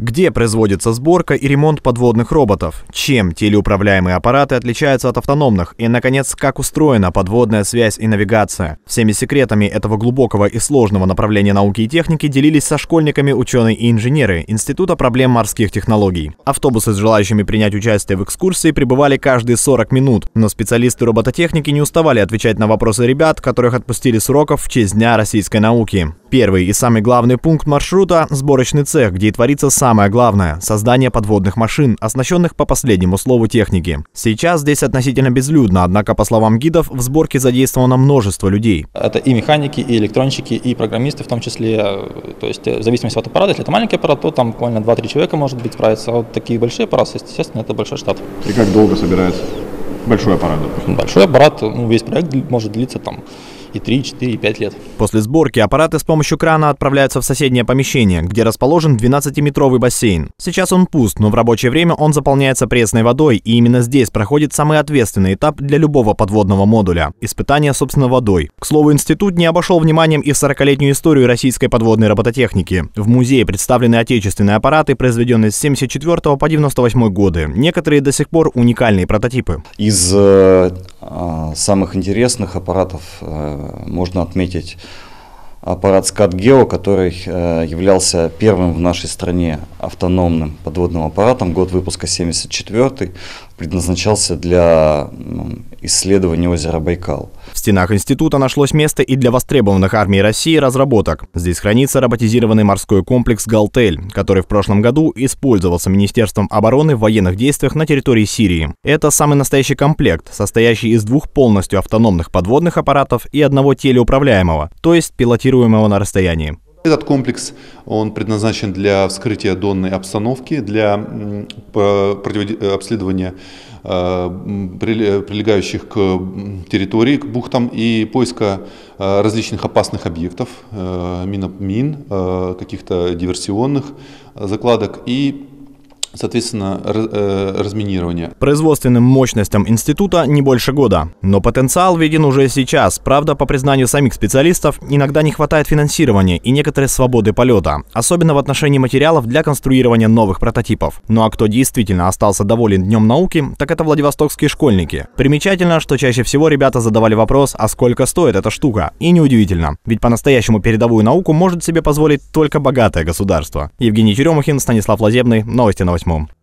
Где производится сборка и ремонт подводных роботов? Чем телеуправляемые аппараты отличаются от автономных? И, наконец, как устроена подводная связь и навигация? Всеми секретами этого глубокого и сложного направления науки и техники делились со школьниками ученые и инженеры Института проблем морских технологий. Автобусы с желающими принять участие в экскурсии прибывали каждые 40 минут, но специалисты робототехники не уставали отвечать на вопросы ребят, которых отпустили сроков уроков в честь Дня российской науки. Первый и самый главный пункт маршрута – сборочный цех, где и творится самое главное – создание подводных машин, оснащенных по последнему слову техники. Сейчас здесь относительно безлюдно, однако, по словам гидов, в сборке задействовано множество людей. Это и механики, и электронщики, и программисты в том числе. То есть э, в зависимости от аппарата, если это маленький аппарат, то там буквально 2-3 человека может быть справиться. А вот такие большие аппараты, естественно, это большой штат. И как долго собирается большой аппарат? Большой аппарат, ну, весь проект может длиться там и 3, 4, 5 лет. После сборки аппараты с помощью крана отправляются в соседнее помещение, где расположен 12-метровый бассейн. Сейчас он пуст, но в рабочее время он заполняется пресной водой, и именно здесь проходит самый ответственный этап для любого подводного модуля – испытание, собственно, водой. К слову, институт не обошел вниманием и 40-летнюю историю российской подводной робототехники. В музее представлены отечественные аппараты, произведенные с 74 по 98 годы. Некоторые до сих пор уникальные прототипы. Из э, а, самых интересных аппаратов э, можно отметить аппарат «Скат-Гео», который э, являлся первым в нашей стране автономным подводным аппаратом, год выпуска 74 предназначался для исследования озера Байкал. В стенах института нашлось место и для востребованных армии России разработок. Здесь хранится роботизированный морской комплекс «Галтель», который в прошлом году использовался Министерством обороны в военных действиях на территории Сирии. Это самый настоящий комплект, состоящий из двух полностью автономных подводных аппаратов и одного телеуправляемого, то есть пилотируемого на расстоянии. Этот комплекс он предназначен для вскрытия донной обстановки, для э, обследования э, прилегающих к территории, к бухтам и поиска э, различных опасных объектов, мин, мин каких-то диверсионных закладок и соответственно, э, разминирования. Производственным мощностям института не больше года. Но потенциал виден уже сейчас. Правда, по признанию самих специалистов, иногда не хватает финансирования и некоторой свободы полета, особенно в отношении материалов для конструирования новых прототипов. Ну а кто действительно остался доволен Днем науки, так это владивостокские школьники. Примечательно, что чаще всего ребята задавали вопрос, а сколько стоит эта штука? И неудивительно, ведь по-настоящему передовую науку может себе позволить только богатое государство. Евгений Черемухин, Станислав Лазебный, Новости Новости. 1998.